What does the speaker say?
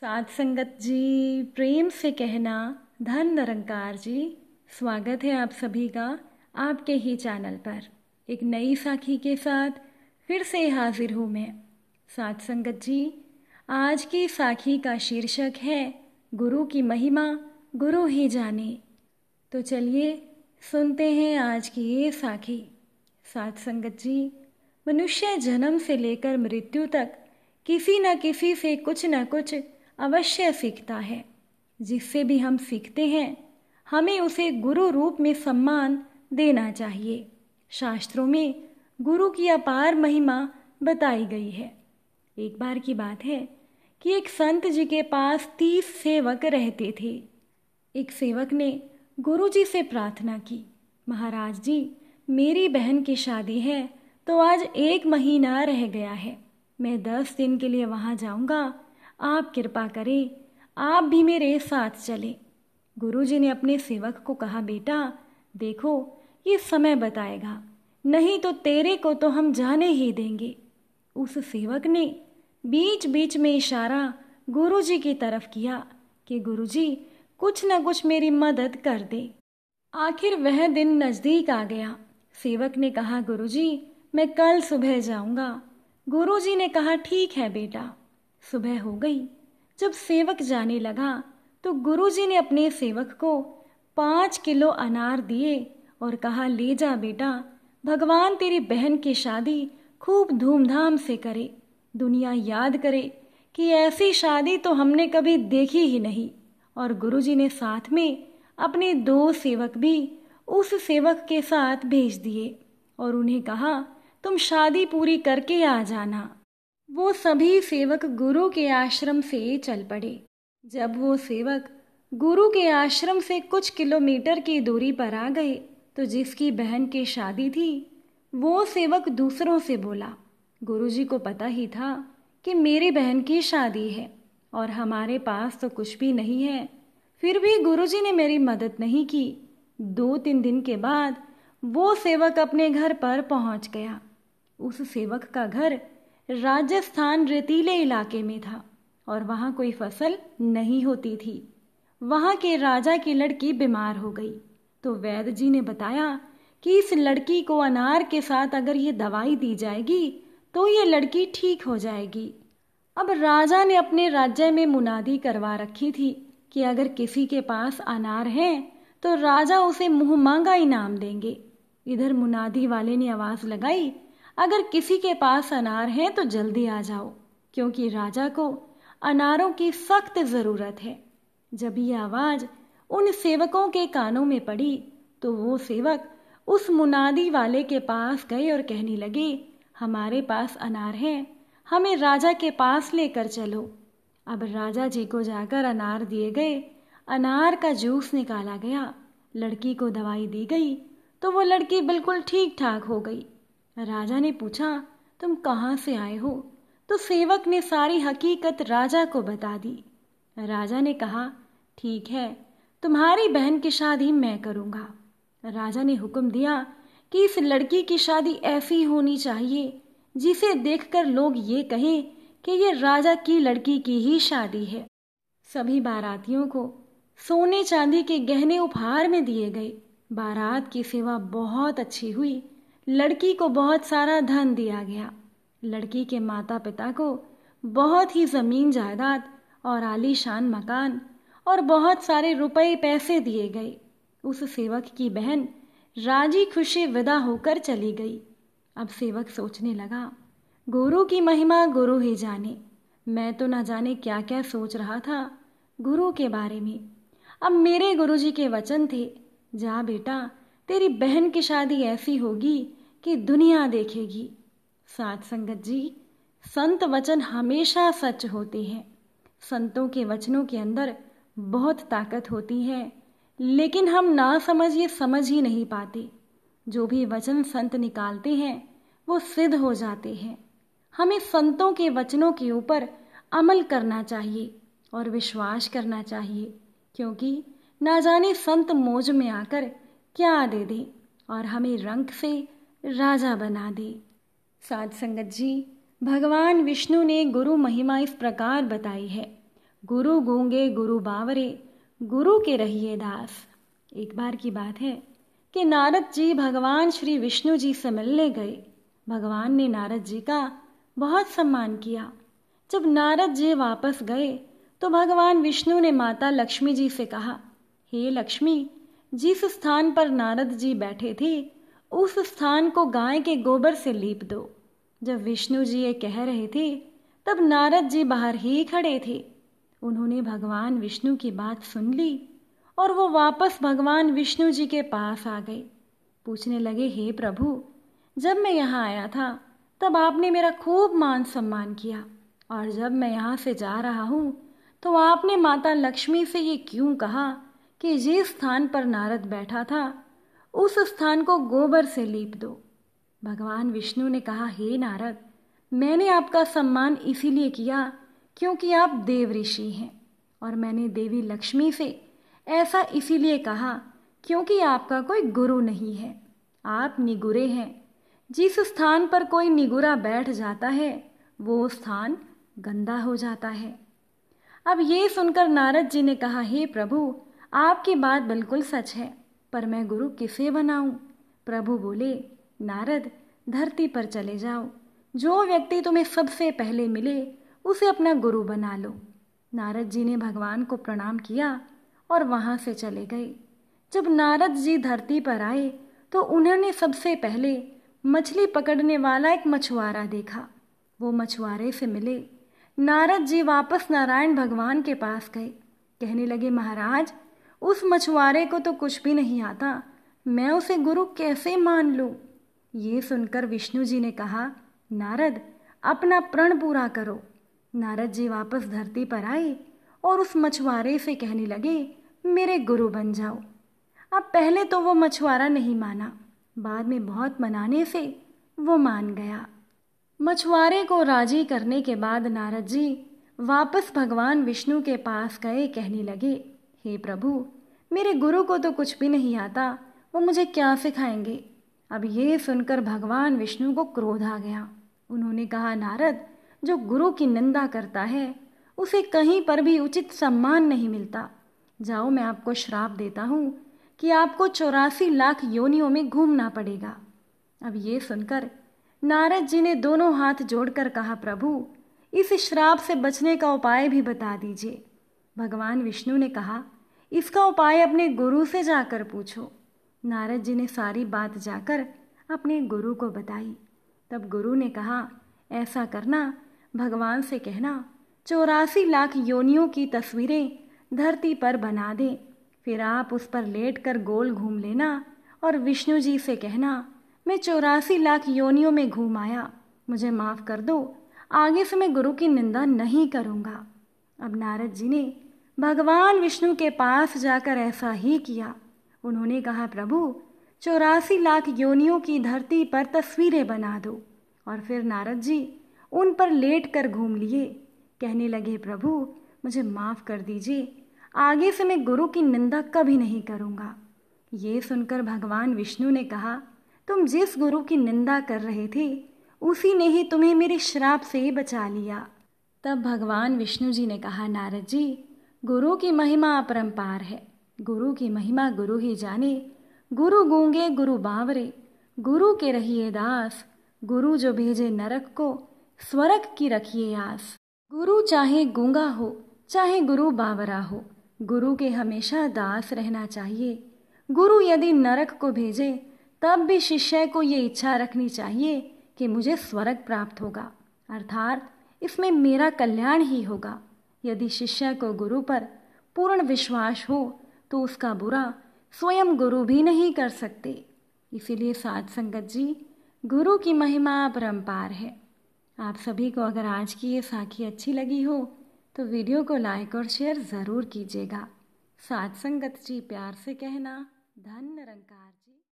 साध संगत जी प्रेम से कहना धन निरंकार जी स्वागत है आप सभी का आपके ही चैनल पर एक नई साखी के साथ फिर से हाजिर हूँ मैं साध संगत जी आज की साखी का शीर्षक है गुरु की महिमा गुरु ही जाने तो चलिए सुनते हैं आज की ये साखी साध संगत जी मनुष्य जन्म से लेकर मृत्यु तक किसी न किसी से कुछ न कुछ अवश्य सीखता है जिससे भी हम सीखते हैं हमें उसे गुरु रूप में सम्मान देना चाहिए शास्त्रों में गुरु की अपार महिमा बताई गई है एक बार की बात है कि एक संत जी के पास तीस सेवक रहते थे एक सेवक ने गुरु जी से प्रार्थना की महाराज जी मेरी बहन की शादी है तो आज एक महीना रह गया है मैं दस दिन के लिए वहाँ जाऊँगा आप कृपा करें आप भी मेरे साथ चले गुरुजी ने अपने सेवक को कहा बेटा देखो ये समय बताएगा नहीं तो तेरे को तो हम जाने ही देंगे उस सेवक ने बीच बीच में इशारा गुरुजी की तरफ किया कि गुरुजी कुछ न कुछ मेरी मदद कर दे आखिर वह दिन नज़दीक आ गया सेवक ने कहा गुरुजी मैं कल सुबह जाऊंगा गुरुजी ने कहा ठीक है बेटा सुबह हो गई जब सेवक जाने लगा तो गुरुजी ने अपने सेवक को पाँच किलो अनार दिए और कहा ले जा बेटा भगवान तेरी बहन की शादी खूब धूमधाम से करे दुनिया याद करे कि ऐसी शादी तो हमने कभी देखी ही नहीं और गुरुजी ने साथ में अपने दो सेवक भी उस सेवक के साथ भेज दिए और उन्हें कहा तुम शादी पूरी करके आ जाना वो सभी सेवक गुरु के आश्रम से चल पड़े जब वो सेवक गुरु के आश्रम से कुछ किलोमीटर की दूरी पर आ गए तो जिसकी बहन की शादी थी वो सेवक दूसरों से बोला गुरुजी को पता ही था कि मेरी बहन की शादी है और हमारे पास तो कुछ भी नहीं है फिर भी गुरुजी ने मेरी मदद नहीं की दो तीन दिन के बाद वो सेवक अपने घर पर पहुंच गया उस सेवक का घर राजस्थान रेतीले इलाके में था और वहाँ कोई फसल नहीं होती थी वहाँ के राजा की लड़की बीमार हो गई तो वैद्य जी ने बताया कि इस लड़की को अनार के साथ अगर ये दवाई दी जाएगी तो ये लड़की ठीक हो जाएगी अब राजा ने अपने राज्य में मुनादी करवा रखी थी कि अगर किसी के पास अनार है तो राजा उसे मुँह मांगा इनाम देंगे इधर मुनादी वाले ने आवाज़ लगाई अगर किसी के पास अनार हैं तो जल्दी आ जाओ क्योंकि राजा को अनारों की सख्त ज़रूरत है जब यह आवाज़ उन सेवकों के कानों में पड़ी तो वो सेवक उस मुनादी वाले के पास गए और कहने लगे हमारे पास अनार हैं हमें राजा के पास लेकर चलो अब राजा जी को जाकर अनार दिए गए अनार का जूस निकाला गया लड़की को दवाई दी गई तो वो लड़की बिल्कुल ठीक ठाक हो गई राजा ने पूछा तुम कहाँ से आए हो तो सेवक ने सारी हकीकत राजा को बता दी राजा ने कहा ठीक है तुम्हारी बहन की शादी मैं करूँगा राजा ने हुक्म दिया कि इस लड़की की शादी ऐसी होनी चाहिए जिसे देखकर लोग ये कहें कि ये राजा की लड़की की ही शादी है सभी बारातियों को सोने चांदी के गहने उपहार में दिए गए बारात की सेवा बहुत अच्छी हुई लड़की को बहुत सारा धन दिया गया लड़की के माता पिता को बहुत ही ज़मीन जायदाद और आलीशान मकान और बहुत सारे रुपए पैसे दिए गए उस सेवक की बहन राजी खुशी विदा होकर चली गई अब सेवक सोचने लगा गुरु की महिमा गुरु ही जाने मैं तो न जाने क्या क्या सोच रहा था गुरु के बारे में अब मेरे गुरुजी के वचन थे जा बेटा तेरी बहन की शादी ऐसी होगी कि दुनिया देखेगी सात संगत जी संत वचन हमेशा सच होते हैं संतों के वचनों के अंदर बहुत ताकत होती है लेकिन हम ना समझ ये समझ ही नहीं पाते जो भी वचन संत निकालते हैं वो सिद्ध हो जाते हैं हमें संतों के वचनों के ऊपर अमल करना चाहिए और विश्वास करना चाहिए क्योंकि ना जाने संत मोज में आकर क्या दे दें और हमें रंग से राजा बना दे साध संगत जी भगवान विष्णु ने गुरु महिमा इस प्रकार बताई है गुरु गूंगे गुरु बावरे गुरु के रहिए दास एक बार की बात है कि नारद जी भगवान श्री विष्णु जी से मिलने गए भगवान ने नारद जी का बहुत सम्मान किया जब नारद जी वापस गए तो भगवान विष्णु ने माता लक्ष्मी जी से कहा हे लक्ष्मी जिस स्थान पर नारद जी बैठे थे उस स्थान को गाय के गोबर से लीप दो जब विष्णु जी ये कह रहे थे तब नारद जी बाहर ही खड़े थे उन्होंने भगवान विष्णु की बात सुन ली और वो वापस भगवान विष्णु जी के पास आ गए पूछने लगे हे प्रभु जब मैं यहाँ आया था तब आपने मेरा खूब मान सम्मान किया और जब मैं यहाँ से जा रहा हूँ तो आपने माता लक्ष्मी से ये क्यों कहा कि जिस स्थान पर नारद बैठा था उस स्थान को गोबर से लीप दो भगवान विष्णु ने कहा हे नारद मैंने आपका सम्मान इसीलिए किया क्योंकि आप देव ऋषि हैं और मैंने देवी लक्ष्मी से ऐसा इसीलिए कहा क्योंकि आपका कोई गुरु नहीं है आप निगुरे हैं जिस स्थान पर कोई निगुरा बैठ जाता है वो स्थान गंदा हो जाता है अब ये सुनकर नारद जी ने कहा हे प्रभु आपकी बात बिल्कुल सच है पर मैं गुरु किसे बनाऊं प्रभु बोले नारद धरती पर चले जाओ जो व्यक्ति तुम्हें सबसे पहले मिले उसे अपना गुरु बना लो नारद जी ने भगवान को प्रणाम किया और वहाँ से चले गए जब नारद जी धरती पर आए तो उन्होंने सबसे पहले मछली पकड़ने वाला एक मछुआरा देखा वो मछुआरे से मिले नारद जी वापस नारायण भगवान के पास गए कहने लगे महाराज उस मछुआरे को तो कुछ भी नहीं आता मैं उसे गुरु कैसे मान लूं? ये सुनकर विष्णु जी ने कहा नारद अपना प्रण पूरा करो नारद जी वापस धरती पर आए और उस मछुआरे से कहने लगे मेरे गुरु बन जाओ अब पहले तो वो मछुआरा नहीं माना बाद में बहुत मनाने से वो मान गया मछुआरे को राजी करने के बाद नारद जी वापस भगवान विष्णु के पास गए कहने लगे हे प्रभु मेरे गुरु को तो कुछ भी नहीं आता वो मुझे क्या सिखाएंगे अब ये सुनकर भगवान विष्णु को क्रोध आ गया उन्होंने कहा नारद जो गुरु की निंदा करता है उसे कहीं पर भी उचित सम्मान नहीं मिलता जाओ मैं आपको श्राप देता हूँ कि आपको चौरासी लाख योनियों में घूमना पड़ेगा अब ये सुनकर नारद जी ने दोनों हाथ जोड़कर कहा प्रभु इस श्राप से बचने का उपाय भी बता दीजिए भगवान विष्णु ने कहा इसका उपाय अपने गुरु से जाकर पूछो नारद जी ने सारी बात जाकर अपने गुरु को बताई तब गुरु ने कहा ऐसा करना भगवान से कहना चौरासी लाख योनियों की तस्वीरें धरती पर बना दे फिर आप उस पर लेट कर गोल घूम लेना और विष्णु जी से कहना मैं चौरासी लाख योनियों में घूम आया मुझे माफ़ कर दो आगे से मैं गुरु की निंदा नहीं करूँगा अब नारद जी ने भगवान विष्णु के पास जाकर ऐसा ही किया उन्होंने कहा प्रभु चौरासी लाख योनियों की धरती पर तस्वीरें बना दो और फिर नारद जी उन पर लेट कर घूम लिए कहने लगे प्रभु मुझे माफ़ कर दीजिए आगे से मैं गुरु की निंदा कभी नहीं करूँगा ये सुनकर भगवान विष्णु ने कहा तुम जिस गुरु की निंदा कर रहे थे उसी ने ही तुम्हें मेरे श्राप से बचा लिया तब भगवान विष्णु जी ने कहा नारद जी गुरु की महिमा अपरंपार है गुरु की महिमा गुरु ही जाने गुरु गूंगे गुरु बावरे गुरु के रहिए दास गुरु जो भेजे नरक को स्वरक की रखिए आस गुरु चाहे गूंगा हो चाहे गुरु बावरा हो गुरु के हमेशा दास रहना चाहिए गुरु यदि नरक को भेजे तब भी शिष्य को ये इच्छा रखनी चाहिए कि मुझे स्वर्ग प्राप्त होगा अर्थात इसमें मेरा कल्याण ही होगा यदि शिष्य को गुरु पर पूर्ण विश्वास हो तो उसका बुरा स्वयं गुरु भी नहीं कर सकते इसीलिए साध संगत जी गुरु की महिमा परम्पार है आप सभी को अगर आज की ये साखी अच्छी लगी हो तो वीडियो को लाइक और शेयर ज़रूर कीजिएगा साध संगत जी प्यार से कहना धन निरंकार